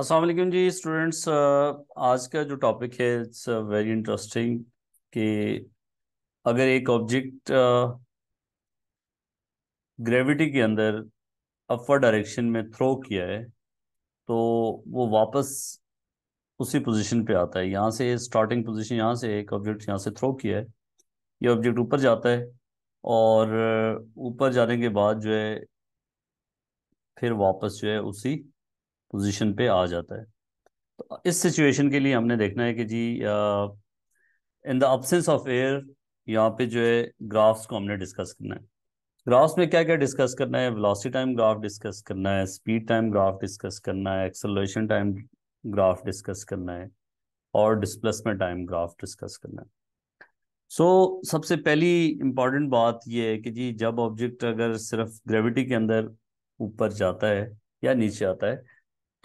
असलम जी students आज का जो टॉपिक है इट्स वेरी इंटरेस्टिंग कि अगर एक ऑब्जेक्ट ग्रेविटी के अंदर अपवर्ड डायरेक्शन में थ्रो किया है तो वो वापस उसी पोजीशन पे आता है यहाँ से स्टार्टिंग पोजीशन यहाँ से एक ऑब्जेक्ट यहाँ से थ्रो किया है ये ऑब्जेक्ट ऊपर जाता है और ऊपर जाने के बाद जो है फिर वापस जो है उसी पोजीशन पे आ जाता है तो इस सिचुएशन के लिए हमने देखना है कि जी in the absence of air यहाँ पे जो है ग्राफ्स को हमने डिस्कस करना है ग्राफ्स में क्या क्या डिस्कस करना है वेलोसिटी टाइम ग्राफ डिस्कस करना है स्पीड टाइम ग्राफ डिस्कस करना है एक्सेलरेशन टाइम ग्राफ डिस्कस करना है और डिस्प्लेसमेंट टाइम ग्राफ डिस्कस करना है सो so, सबसे पहली इम्पॉर्टेंट बात यह है कि जी जब ऑब्जेक्ट अगर सिर्फ ग्रेविटी के अंदर ऊपर जाता है या नीचे आता है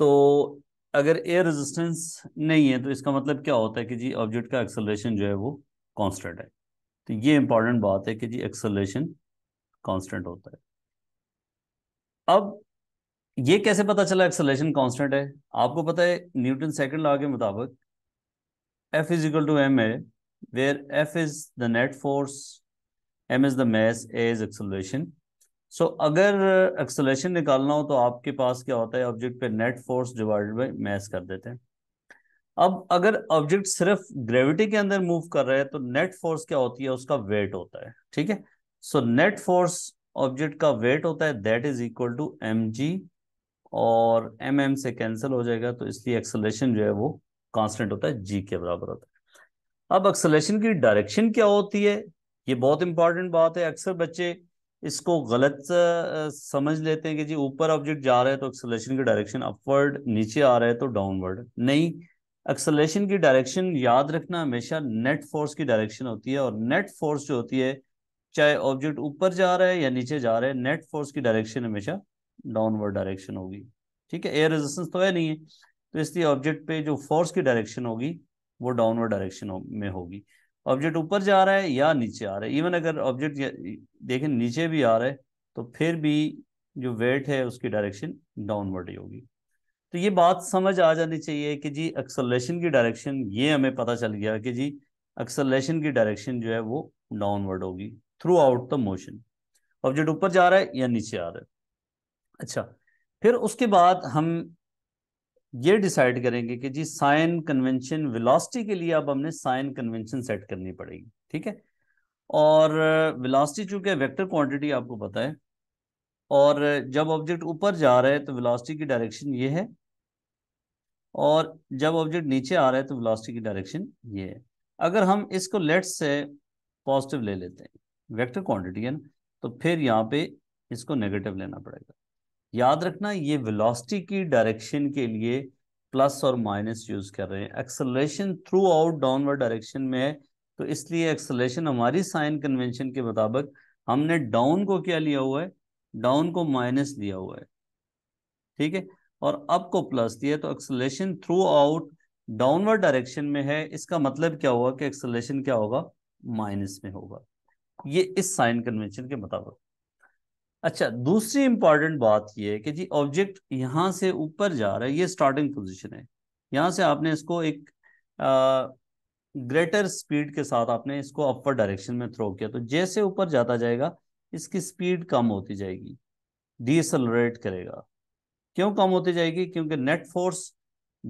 तो अगर एयर रेजिस्टेंस नहीं है तो इसका मतलब क्या होता है कि जी ऑब्जेक्ट का एक्सलेशन जो है वो कांस्टेंट है तो ये इंपॉर्टेंट बात है कि जी एक्सलेशन कांस्टेंट होता है अब ये कैसे पता चला एक्सलेशन कांस्टेंट है आपको पता है न्यूटन सेकंड लॉ के मुताबिक F is equal to M A where F is the net force M is the mass A is acceleration so so, अगर एक्सलेशन निकालना हो तो आपके पास क्या होता है ऑब्जेक्ट पे net force divided by mass कर देते हैं अब अगर ऑब्जेक्ट सिर्फ ग्रेविटी के अंदर मूव कर रहा है तो नेट फोर्स क्या होती है उसका वेट होता है ठीक है सो नेट फोर्स ऑब्जेक्ट का वेट होता है that is equal to M G और एम mm एम से कैंसिल हो जाएगा तो इसलिए एक्सलेशन जो है वो कांस्टेंट होता है जी के बराबर होता है अब एक्सलेशन की डायरेक्शन क्या होती है ये बहुत इंपॉर्टेंट बात है अक्सर बच्चे इसको गलत समझ लेते हैं कि जी ऊपर ऑब्जेक्ट जा रहा है तो एक्सलेशन की डायरेक्शन अपवर्ड नीचे आ रहा है तो डाउनवर्ड नहीं एक्सलेशन की डायरेक्शन याद रखना हमेशा नेट फोर्स की डायरेक्शन होती है और नेट फोर्स जो होती है चाहे ऑब्जेक्ट ऊपर जा रहा है या नीचे जा रहा है नेट फोर्स की डायरेक्शन हमेशा डाउनवर्ड डायरेक्शन होगी ठीक है एयर रेजिस्टेंस तो है नहीं है तो इसलिए ऑब्जेक्ट पे जो फोर्स की डायरेक्शन होगी वो डाउनवर्ड डायरेक्शन में होगी ऑब्जेक्ट ऊपर जा रहा है या नीचे आ रहा है इवन अगर ऑब्जेक्ट देखें नीचे भी आ रहा है तो फिर भी जो वेट है उसकी डायरेक्शन डाउनवर्ड ही होगी तो ये बात समझ आ जानी चाहिए कि जी एक्सलेशन की डायरेक्शन ये हमें पता चल गया कि जी एक्सलेशन की डायरेक्शन जो है वो डाउनवर्ड होगी throughout the motion object ऊपर जा रहा है या नीचे आ रहा है अच्छा फिर उसके बाद हम ये डिसाइड करेंगे कि जी साइन कन्वेंशन वेलोसिटी के लिए अब हमने साइन कन्वेंशन सेट करनी पड़ेगी ठीक है और वेलोसिटी चूंकि वेक्टर क्वांटिटी आपको पता है और जब ऑब्जेक्ट ऊपर जा रहा है तो वेलोसिटी की डायरेक्शन ये है और जब ऑब्जेक्ट नीचे आ रहा है तो वेलोसिटी की डायरेक्शन ये है अगर हम इसको लेट से पॉजिटिव ले लेते हैं वेक्टर क्वांटिटी है ना तो फिर यहाँ पे इसको नेगेटिव लेना पड़ेगा याद रखना ये वेलोसिटी की डायरेक्शन के लिए प्लस और माइनस यूज कर रहे हैं acceleration throughout downward direction में है तो इसलिए एक्सलेशन हमारी साइन कन्वेंशन के मुताबिक हमने डाउन को क्या लिया हुआ है डाउन को माइनस लिया हुआ है ठीक है और अप को प्लस दिया तो acceleration throughout downward direction में है इसका मतलब क्या हुआ कि एक्सलेशन क्या होगा माइनस में होगा ये इस साइन कन्वेंशन के मुताबिक अच्छा दूसरी इंपॉर्टेंट बात यह है कि जी ऑब्जेक्ट यहाँ से ऊपर जा रहा है ये स्टार्टिंग पोजीशन है यहाँ से आपने इसको एक ग्रेटर स्पीड के साथ आपने इसको अपवर्ड डायरेक्शन में थ्रो किया तो जैसे ऊपर जाता जाएगा इसकी स्पीड कम होती जाएगी डिसलरेट करेगा क्यों कम होती जाएगी क्योंकि नेट फोर्स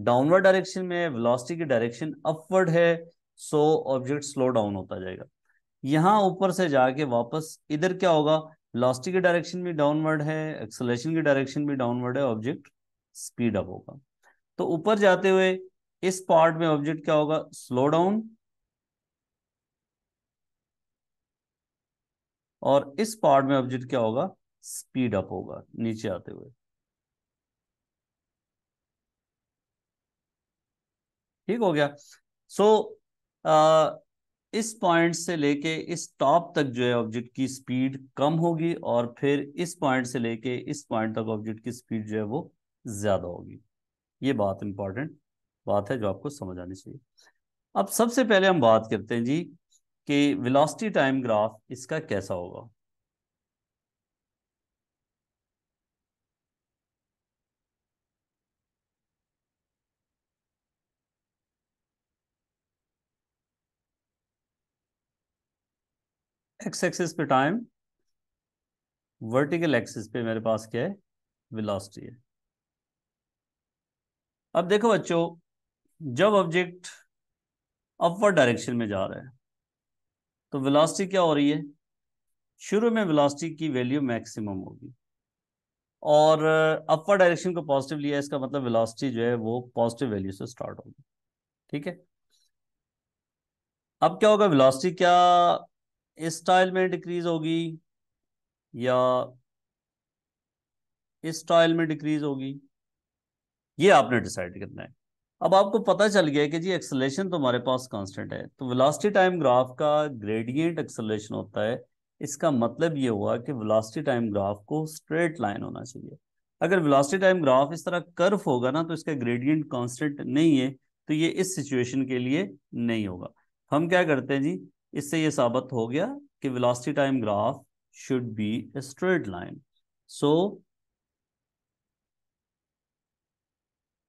डाउनवर्ड डायरेक्शन में वेलोसिटी की डायरेक्शन अपवर्ड है सो ऑब्जेक्ट स्लो डाउन होता जाएगा यहाँ ऊपर से जाके वापस इधर क्या होगा वेलोसिटी के डायरेक्शन भी डाउनवर्ड है एक्सलेशन के डायरेक्शन भी डाउनवर्ड है ऑब्जेक्ट स्पीड अप होगा तो ऊपर जाते हुए इस पार्ट में ऑब्जेक्ट क्या होगा स्लो डाउन और इस पार्ट में ऑब्जेक्ट क्या होगा स्पीड अप होगा नीचे आते हुए ठीक हो गया सो so, इस पॉइंट से लेके इस टॉप तक जो है ऑब्जेक्ट की स्पीड कम होगी और फिर इस पॉइंट से लेके इस पॉइंट तक ऑब्जेक्ट की स्पीड जो है वो ज्यादा होगी ये बात इंपॉर्टेंट बात है जो आपको समझ आनी चाहिए अब सबसे पहले हम बात करते हैं जी कि वेलोसिटी टाइम ग्राफ इसका कैसा होगा एक्स एक्सिस पे टाइम वर्टिकल एक्सिस पे मेरे पास क्या है वेलोसिटी है अब देखो बच्चों जब ऑब्जेक्ट अपवर्ड डायरेक्शन में जा रहा है तो वेलोसिटी क्या हो रही है शुरू में वेलोसिटी की वैल्यू मैक्सिमम होगी और अपवर्ड uh, डायरेक्शन को पॉजिटिव लिया इसका मतलब वेलोसिटी जो है वो पॉजिटिव वैल्यू से स्टार्ट होगी ठीक है अब क्या होगा वेलोसिटी क्या इस स्टाइल में डिक्रीज होगी या इस स्टाइल में डिक्रीज होगी ये आपने डिसाइड करना है अब आपको पता चल गया कि जी एक्सलेशन तो हमारे पास कांस्टेंट है तो वेलोसिटी टाइम ग्राफ का ग्रेडियंट एक्सलेशन होता है इसका मतलब ये हुआ कि वेलोसिटी टाइम ग्राफ को स्ट्रेट लाइन होना चाहिए अगर वेलोसिटी टाइम ग्राफ इस तरह कर्व होगा ना तो इसका ग्रेडियंट कांस्टेंट नहीं है तो ये इस सिचुएशन के लिए नहीं होगा हम क्या करते हैं जी इससे ये साबित हो गया कि velocity time graph should be a straight line so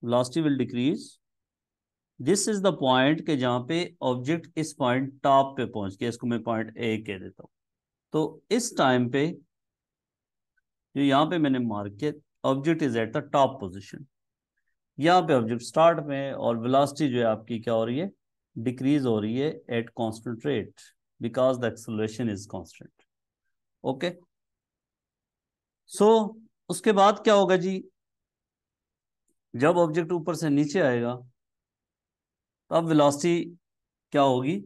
velocity will decrease this is the point के जहां पे ऑब्जेक्ट इस पॉइंट टॉप पे पहुंच गया इसको मैं पॉइंट ए कह देता हूं तो इस टाइम पे जो यहां पे मैंने मार्क किया object is at the top position यहां पे ऑब्जेक्ट स्टार्ट में और वेलोसिटी जो है आपकी क्या हो रही है डिक्रीज हो रही है at constant rate because the acceleration is constant okay so उसके बाद क्या होगा जी जब ऑब्जेक्ट ऊपर से नीचे आएगा तो अब वेलोसिटी क्या होगी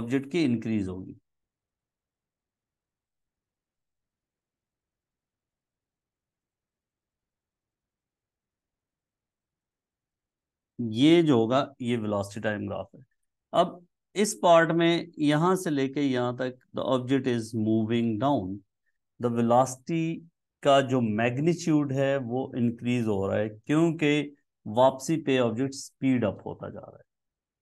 ऑब्जेक्ट की इंक्रीज होगी ये जो होगा ये वेलोसिटी टाइम ग्राफ है अब इस पार्ट में यहां से लेके यहां तक the object is moving down the velocity का जो मैग्नीट्यूड है वो इंक्रीज हो रहा है क्योंकि वापसी पे ऑब्जेक्ट स्पीड अप होता जा रहा है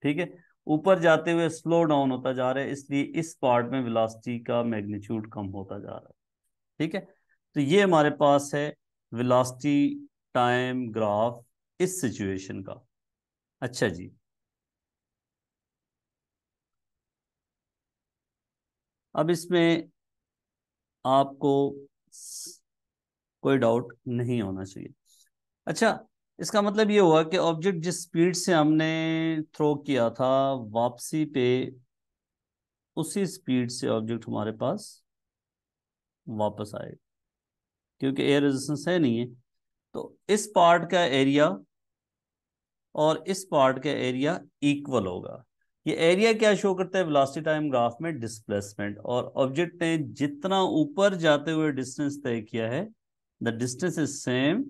ठीक है ऊपर जाते हुए स्लो डाउन होता जा रहा है इसलिए इस पार्ट में वेलोसिटी का मैग्नीट्यूड कम होता जा रहा है ठीक है तो ये हमारे पास है वेलोसिटी टाइम ग्राफ इस सिचुएशन का अच्छा जी अब इसमें आपको कोई डाउट नहीं होना चाहिए अच्छा इसका मतलब ये हुआ कि ऑब्जेक्ट जिस स्पीड से हमने थ्रो किया था वापसी पे उसी स्पीड से ऑब्जेक्ट हमारे पास वापस आएगा क्योंकि एयर रेजिस्टेंस है नहीं है तो इस पार्ट का एरिया और इस पार्ट का एरिया इक्वल होगा ये एरिया क्या शो करता है वेलोसिटी टाइम ग्राफ में डिस्प्लेसमेंट और ऑब्जेक्ट ने जितना ऊपर जाते हुए डिस्टेंस तय किया है the distance is same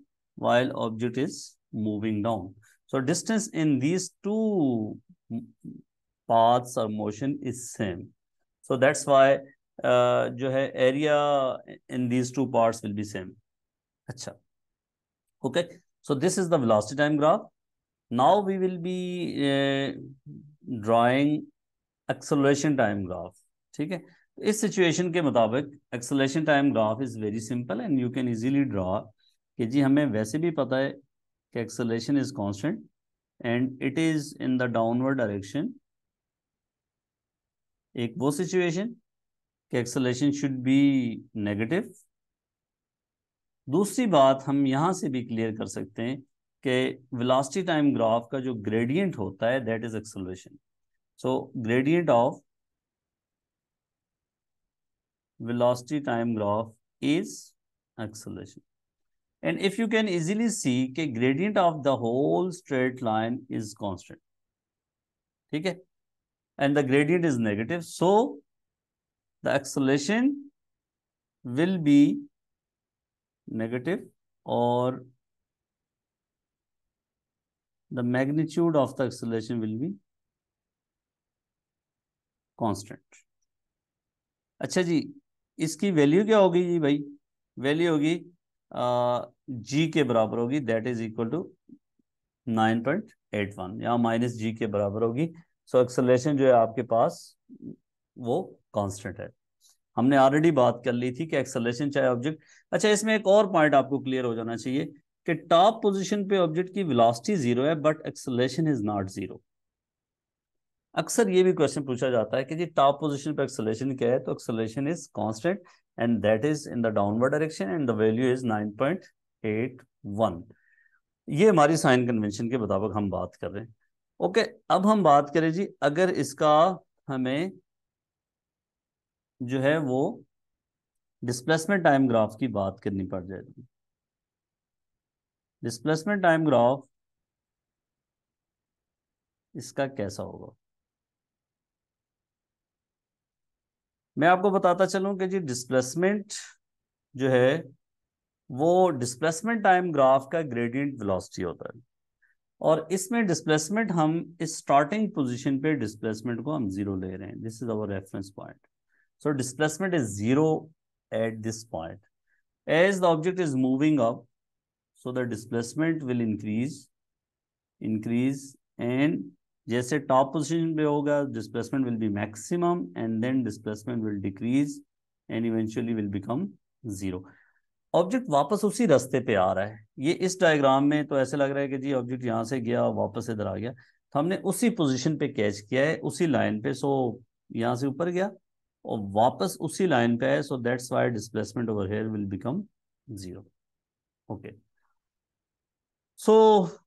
while object is moving down so distance in these two paths और motion is same so that's why जो है area in these two part will be same अच्छा okay so this is the velocity time graph now we will be drawing acceleration time graph ठीक है तो इस situation के मुताबिक acceleration time graph is very simple and you can easily draw कि जी हमें वैसे भी पता है कि acceleration is constant and it is in the downward direction एक वो सिचुएशन कि एक्सलेशन शुड बी नेगेटिव दूसरी बात हम यहाँ से भी क्लियर कर सकते हैं कि वेलोसिटी टाइम ग्राफ का जो ग्रेडियंट होता है that is acceleration so gradient of velocity time graph is acceleration and if you can easily see के gradient of the whole straight line is constant ठीक है and the gradient is negative so the acceleration will be negative और the magnitude of the acceleration will be constant अच्छा जी इसकी value क्या होगी जी भाई वैल्यू होगी जी के बराबर होगी that is equal to nine point eight one या माइनस जी के बराबर होगी सो so, एक्सेलरेशन जो है आपके पास वो कांस्टेंट है हमने ऑलरेडी बात कर ली थी कि एक्सलेशन चाहे ऑब्जेक्ट अच्छा इसमें एक और पॉइंट आपको क्लियर हो जाना चाहिए कि टॉप पोजीशन पे ऑब्जेक्ट की वेलोसिटी जीरो है but acceleration is not zero अक्सर ये भी क्वेश्चन पूछा जाता है कि जी टॉप पोजीशन पे एक्सलेशन क्या है तो acceleration is constant and that is in the downward direction and the value is one ये हमारी साइन कन्वेंशन के मुताबिक हम बात कर रहे हैं ओके okay, अब हम बात करें जी अगर इसका हमें जो है वो डिस्प्लेसमेंट टाइम ग्राफ की बात करनी पड़ जाएगी तो। डिस्प्लेसमेंट टाइम ग्राफ इसका कैसा होगा मैं आपको बताता चलूं कि जी डिस्प्लेसमेंट जो है वो डिस्प्लेसमेंट टाइम ग्राफ का ग्रेडियंट वेलोसिटी होता है और इसमें डिस्प्लेसमेंट हम इस स्टार्टिंग पोजीशन पे डिस्प्लेसमेंट को हम जीरो ले रहे हैं this is our reference point so displacement is zero at this point as the object is moving up so the displacement will increase increase and जैसे टॉप पोजिशन पे होगा displacement will be maximum and then displacement will decrease and eventually will become zero object वापस उसी रास्ते पे आ रहा है ये इस डायग्राम में तो ऐसे लग रहा है कि जी ऑब्जेक्ट यहाँ से गया वापस इधर आ गया तो हमने उसी पोजीशन पे कैच किया है उसी लाइन पे सो यहाँ से ऊपर गया और वापस उसी लाइन पे है so that's why displacement over here will become zero okay okay. So so,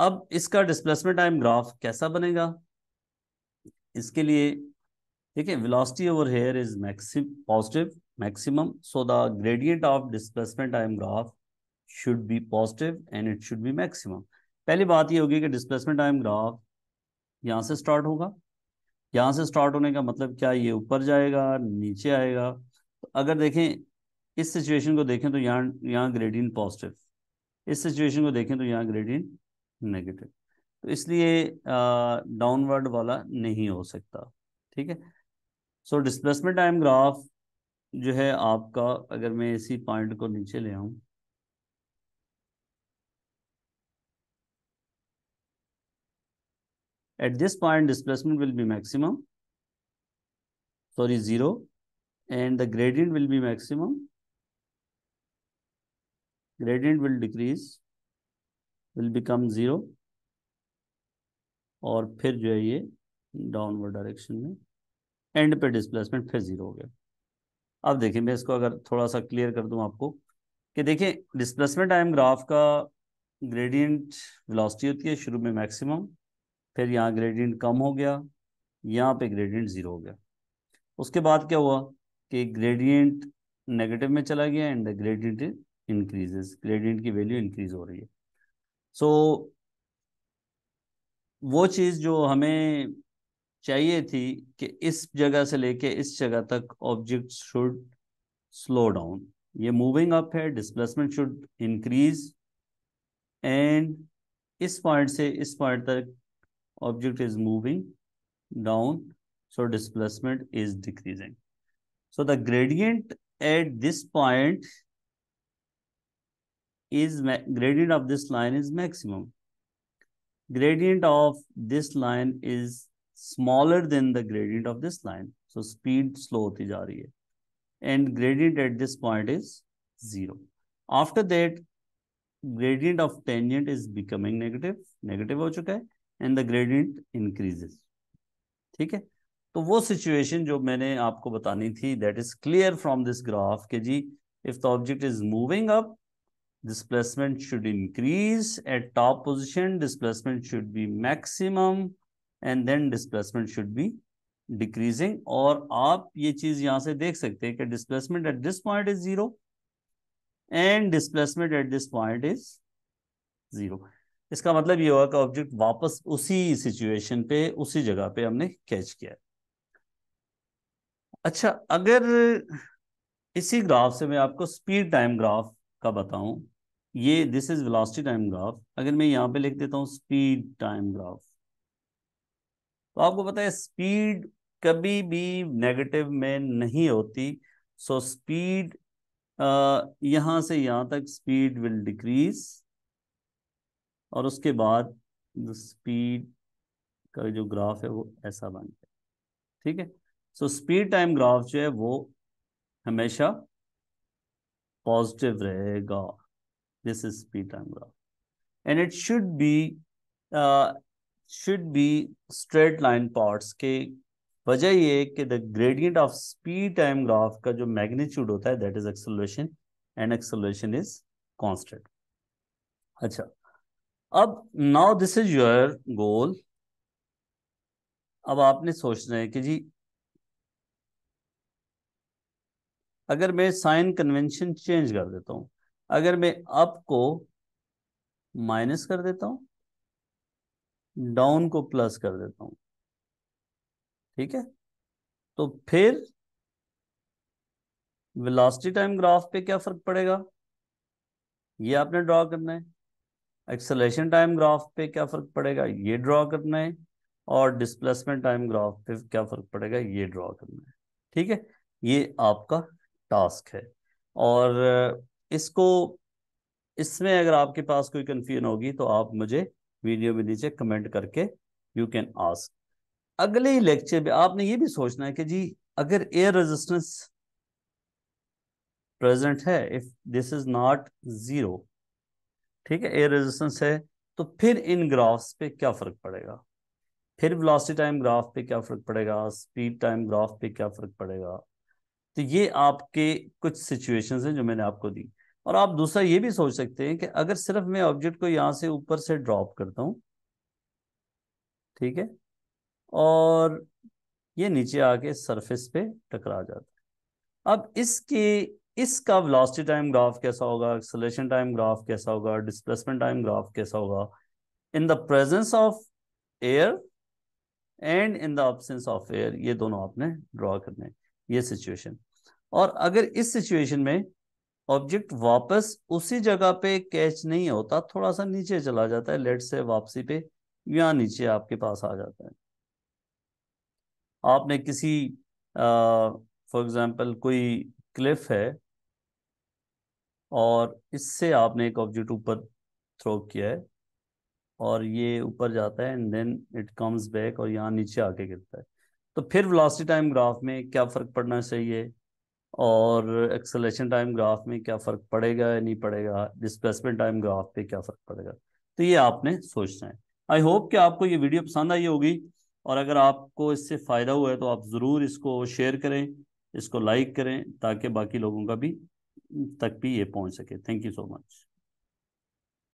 अब इसका डिस्प्लेसमेंट टाइम ग्राफ कैसा बनेगा इसके लिए देखिए velocity over here is maximum positive maximum so the gradient of displacement time graph should be positive and it should be maximum पहली बात ये होगी कि डिस्प्लेसमेंट टाइम ग्राफ यहाँ से स्टार्ट होगा यहाँ से स्टार्ट होने का मतलब क्या ये ऊपर जाएगा नीचे आएगा तो अगर देखें इस सिचुएशन को देखें तो यहाँ यहाँ ग्रेडियंट पॉजिटिव इस सिचुएशन को देखें तो यहाँ ग्रेडियंट नेगेटिव तो इसलिए डाउनवर्ड वाला नहीं हो सकता ठीक है सो डिस्प्लेसमेंट टाइम ग्राफ जो है आपका अगर मैं इसी पॉइंट को नीचे ले आऊं at this point displacement will be maximum sorry zero and the gradient will be maximum gradient will decrease will become zero और फिर जो है ये डाउनवर्ड डायरेक्शन में एंड पे डिस्प्लेसमेंट फिर जीरो हो गया अब देखिए मैं इसको अगर थोड़ा सा क्लियर कर दूं आपको कि देखिए डिस्प्लेसमेंट टाइम ग्राफ का ग्रेडियंट वेलोसिटी होती है शुरू में मैक्सिमम फिर यहाँ ग्रेडियंट कम हो गया यहाँ पे ग्रेडियंट ज़ीरो हो गया उसके बाद क्या हुआ कि ग्रेडियंट नेगेटिव में चला गया and the gradient is increases gradient की वैल्यू इंक्रीज हो रही है सो so, वो चीज़ जो हमें चाहिए थी कि इस जगह से लेके इस जगह तक ऑब्जेक्ट शुड स्लो डाउन ये मूविंग अप है डिस्प्लेसमेंट शुड इंक्रीज एंड इस पॉइंट से इस पॉइंट तक object is moving down so displacement is decreasing so the gradient at this point is gradient of this line is maximum. Gradient of this line is smaller than the gradient of this line. So speed slow hoti ja rahi hai. And gradient at this point is zero. After that, gradient of tangent is becoming negative. Negative ho chuka hai. And the gradient increases. ठीक है तो वो situation जो मैंने आपको बतानी थी clear from this graph. This graph कि जी if the object is displacement should increase at top position displacement should be maximum and then displacement should be decreasing or aap ye cheez yahan se dekh sakte hain ki displacement at this point is zero and displacement at this point is zero इसका मतलब ये होगा कि object वापस उसी situation पे उसी जगह पे हमने कैच किया अच्छा अगर इसी ग्राफ से मैं आपको स्पीड टाइम ग्राफ का बताऊं ये this is velocity time graph अगर मैं यहाँ पे लिख देता हूँ स्पीड टाइम ग्राफ तो आपको पता है स्पीड कभी भी नेगेटिव में नहीं होती सो so, स्पीड यहां से यहां तक स्पीड विल डिक्रीज और उसके बाद स्पीड का जो ग्राफ है वो ऐसा बन गया ठीक है सो स्पीड टाइम ग्राफ जो है वो हमेशा पॉजिटिव रहेगा This is speed time graph. And it should be uh, should be straight line parts के वजह ये कि the gradient of speed time graph का जो मैग्नीट्यूड होता है that is acceleration and acceleration is constant अच्छा अब now this is your goal अब आपने सोचना है कि जी अगर मैं साइन कन्वेंशन चेंज कर देता हूं अगर मैं अप को माइनस कर देता हूं डाउन को प्लस कर देता हूं ठीक है तो फिर वेलोसिटी टाइम ग्राफ पे क्या फर्क पड़ेगा ये आपने ड्रॉ करना है एक्सेलेशन टाइम ग्राफ पे क्या फर्क पड़ेगा ये ड्रॉ करना है और डिस्प्लेसमेंट टाइम ग्राफ पे क्या फर्क पड़ेगा ये ड्रॉ करना है ठीक है ये आपका टास्क है और इसको इसमें अगर आपके पास कोई कन्फ्यूजन होगी तो आप मुझे वीडियो में नीचे कमेंट करके यू कैन आस्क अगले लेक्चर में आपने ये भी सोचना है कि जी अगर एयर रेजिस्टेंस प्रेजेंट है if this is not zero ठीक है एयर रेजिस्टेंस है तो फिर इन ग्राफ्स पे क्या फर्क पड़ेगा फिर वेलोसिटी टाइम ग्राफ पे क्या फर्क पड़ेगा स्पीड टाइम ग्राफ पे क्या फर्क पड़ेगा तो ये आपके कुछ सिचुएशंस हैं जो मैंने आपको दी और आप दूसरा ये भी सोच सकते हैं कि अगर सिर्फ मैं ऑब्जेक्ट को यहाँ से ऊपर से ड्रॉप करता हूँ ठीक है और ये नीचे आके सरफेस पे टकरा जाता है अब इसके इसका वेलोसिटी टाइम ग्राफ कैसा होगा एक्सलेशन टाइम ग्राफ कैसा होगा डिस्प्लेसमेंट टाइम ग्राफ कैसा होगा in the presence of air and in the absence of air ये दोनों आपने ड्रॉ करने ये सिचुएशन और अगर इस सिचुएशन में ऑब्जेक्ट वापस उसी जगह पे कैच नहीं होता थोड़ा सा नीचे चला जाता है लेट से वापसी पे या नीचे आपके पास आ जाता है आपने किसी फॉर एग्जाम्पल कोई क्लिफ है और इससे आपने एक ऑब्जेक्ट ऊपर थ्रो किया है और ये ऊपर जाता है and then it comes back और यहाँ नीचे आके गिरता है तो फिर वेलोसिटी टाइम ग्राफ में क्या फर्क पड़ना चाहिए और एक्सलेशन टाइम ग्राफ में क्या फ़र्क पड़ेगा या नहीं पड़ेगा डिस्प्लेसमेंट टाइम ग्राफ पे क्या फ़र्क पड़ेगा तो ये आपने सोचना है आई होप कि आपको ये वीडियो पसंद आई होगी और अगर आपको इससे फ़ायदा हुआ है तो आप ज़रूर इसको शेयर करें इसको लाइक करें ताकि बाकी लोगों का भी तक भी ये पहुंच सके थैंक यू सो मच